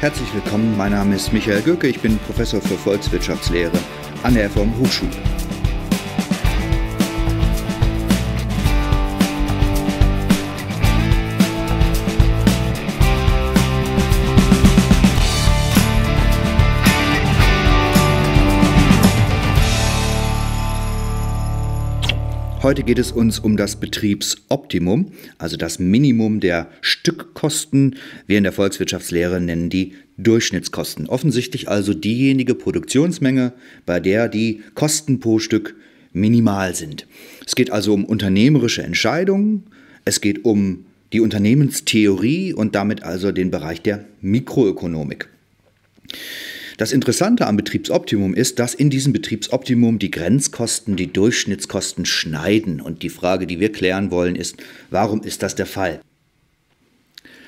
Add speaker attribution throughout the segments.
Speaker 1: Herzlich willkommen, mein Name ist Michael Göcke, ich bin Professor für Volkswirtschaftslehre an der FOM Hochschule. Heute geht es uns um das Betriebsoptimum, also das Minimum der Stückkosten. Wir in der Volkswirtschaftslehre nennen die Durchschnittskosten. Offensichtlich also diejenige Produktionsmenge, bei der die Kosten pro Stück minimal sind. Es geht also um unternehmerische Entscheidungen, es geht um die Unternehmenstheorie und damit also den Bereich der Mikroökonomik. Das Interessante am Betriebsoptimum ist, dass in diesem Betriebsoptimum die Grenzkosten die Durchschnittskosten schneiden. Und die Frage, die wir klären wollen, ist, warum ist das der Fall?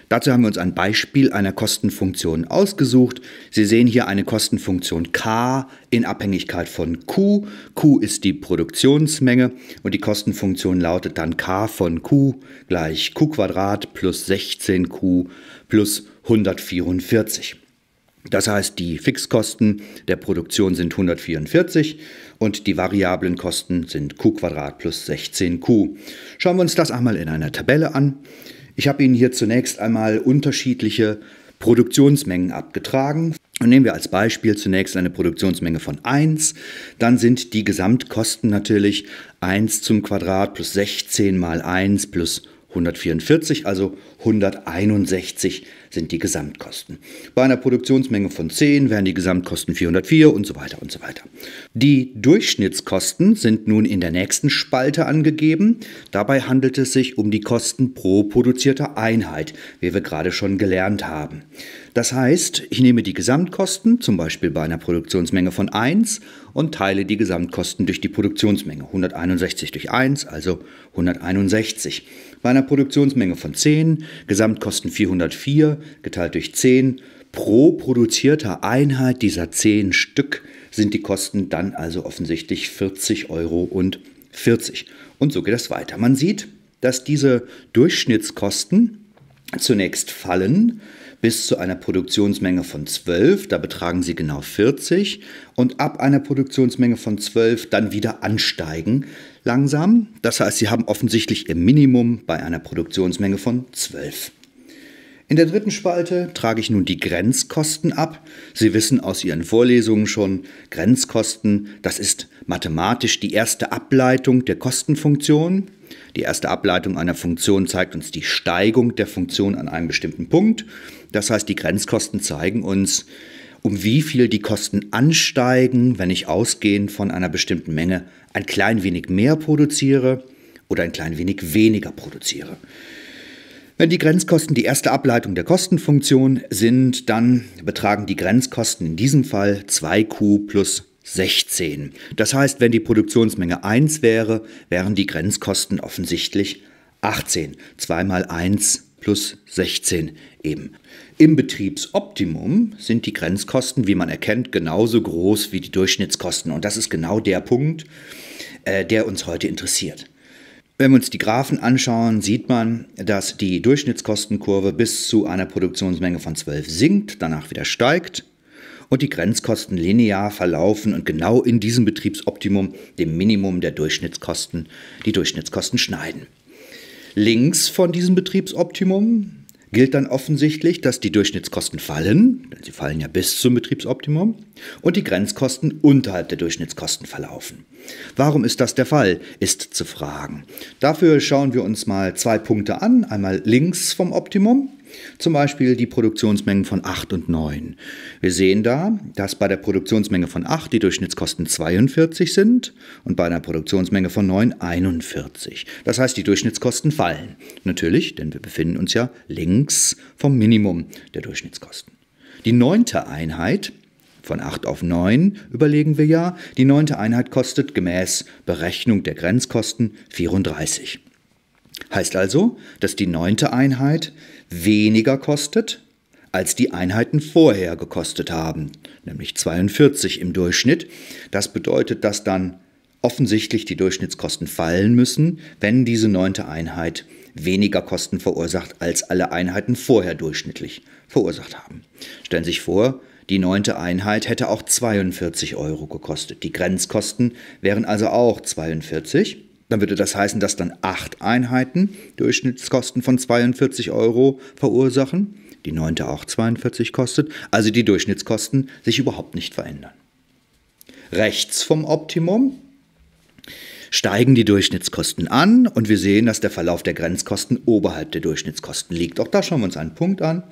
Speaker 1: Dazu haben wir uns ein Beispiel einer Kostenfunktion ausgesucht. Sie sehen hier eine Kostenfunktion k in Abhängigkeit von q. q ist die Produktionsmenge und die Kostenfunktion lautet dann k von q gleich q plus 16q plus 144. Das heißt, die Fixkosten der Produktion sind 144 und die variablen Kosten sind q plus 16q. Schauen wir uns das einmal in einer Tabelle an. Ich habe Ihnen hier zunächst einmal unterschiedliche Produktionsmengen abgetragen. Und nehmen wir als Beispiel zunächst eine Produktionsmenge von 1, dann sind die Gesamtkosten natürlich 1 zum Quadrat plus 16 mal 1 plus 144, also 161 sind die Gesamtkosten. Bei einer Produktionsmenge von 10 wären die Gesamtkosten 404 und so weiter und so weiter. Die Durchschnittskosten sind nun in der nächsten Spalte angegeben. Dabei handelt es sich um die Kosten pro produzierter Einheit, wie wir gerade schon gelernt haben. Das heißt, ich nehme die Gesamtkosten, zum Beispiel bei einer Produktionsmenge von 1, und teile die Gesamtkosten durch die Produktionsmenge. 161 durch 1, also 161. Bei einer Produktionsmenge von 10 Gesamtkosten 404 geteilt durch 10. Pro produzierter Einheit dieser 10 Stück sind die Kosten dann also offensichtlich 40,40 Euro Und so geht das weiter. Man sieht, dass diese Durchschnittskosten zunächst fallen, bis zu einer Produktionsmenge von 12, da betragen sie genau 40 und ab einer Produktionsmenge von 12 dann wieder ansteigen langsam. Das heißt, sie haben offensichtlich ihr Minimum bei einer Produktionsmenge von 12. In der dritten Spalte trage ich nun die Grenzkosten ab. Sie wissen aus Ihren Vorlesungen schon, Grenzkosten, das ist mathematisch die erste Ableitung der Kostenfunktion. Die erste Ableitung einer Funktion zeigt uns die Steigung der Funktion an einem bestimmten Punkt. Das heißt, die Grenzkosten zeigen uns, um wie viel die Kosten ansteigen, wenn ich ausgehend von einer bestimmten Menge ein klein wenig mehr produziere oder ein klein wenig weniger produziere. Wenn die Grenzkosten die erste Ableitung der Kostenfunktion sind, dann betragen die Grenzkosten in diesem Fall 2q plus 16. Das heißt, wenn die Produktionsmenge 1 wäre, wären die Grenzkosten offensichtlich 18. 2 mal 1 plus 16 eben. Im Betriebsoptimum sind die Grenzkosten, wie man erkennt, genauso groß wie die Durchschnittskosten. Und das ist genau der Punkt, äh, der uns heute interessiert. Wenn wir uns die Graphen anschauen, sieht man, dass die Durchschnittskostenkurve bis zu einer Produktionsmenge von 12 sinkt, danach wieder steigt und die Grenzkosten linear verlaufen und genau in diesem Betriebsoptimum, dem Minimum der Durchschnittskosten, die Durchschnittskosten schneiden. Links von diesem Betriebsoptimum gilt dann offensichtlich, dass die Durchschnittskosten fallen, denn sie fallen ja bis zum Betriebsoptimum, und die Grenzkosten unterhalb der Durchschnittskosten verlaufen. Warum ist das der Fall, ist zu fragen. Dafür schauen wir uns mal zwei Punkte an, einmal links vom Optimum zum Beispiel die Produktionsmengen von 8 und 9. Wir sehen da, dass bei der Produktionsmenge von 8 die Durchschnittskosten 42 sind und bei einer Produktionsmenge von 9 41. Das heißt, die Durchschnittskosten fallen. Natürlich, denn wir befinden uns ja links vom Minimum der Durchschnittskosten. Die neunte Einheit von 8 auf 9 überlegen wir ja, die neunte Einheit kostet gemäß Berechnung der Grenzkosten 34. Heißt also, dass die neunte Einheit weniger kostet, als die Einheiten vorher gekostet haben, nämlich 42 im Durchschnitt. Das bedeutet, dass dann offensichtlich die Durchschnittskosten fallen müssen, wenn diese neunte Einheit weniger Kosten verursacht, als alle Einheiten vorher durchschnittlich verursacht haben. Stellen Sie sich vor, die neunte Einheit hätte auch 42 Euro gekostet. Die Grenzkosten wären also auch 42. Dann würde das heißen, dass dann acht Einheiten Durchschnittskosten von 42 Euro verursachen, die neunte auch 42 kostet, also die Durchschnittskosten sich überhaupt nicht verändern. Rechts vom Optimum steigen die Durchschnittskosten an und wir sehen, dass der Verlauf der Grenzkosten oberhalb der Durchschnittskosten liegt. Auch da schauen wir uns einen Punkt an.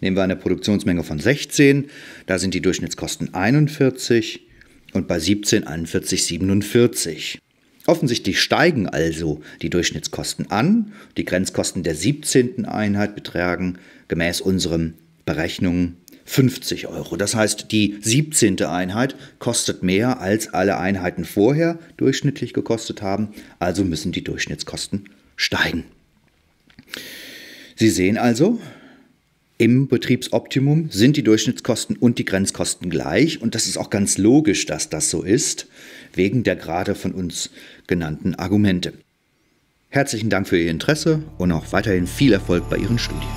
Speaker 1: Nehmen wir eine Produktionsmenge von 16, da sind die Durchschnittskosten 41 und bei 17 41 47. Offensichtlich steigen also die Durchschnittskosten an. Die Grenzkosten der 17. Einheit betragen gemäß unseren Berechnungen 50 Euro. Das heißt, die 17. Einheit kostet mehr, als alle Einheiten vorher durchschnittlich gekostet haben. Also müssen die Durchschnittskosten steigen. Sie sehen also, im Betriebsoptimum sind die Durchschnittskosten und die Grenzkosten gleich und das ist auch ganz logisch, dass das so ist, wegen der gerade von uns genannten Argumente. Herzlichen Dank für Ihr Interesse und auch weiterhin viel Erfolg bei Ihren Studien.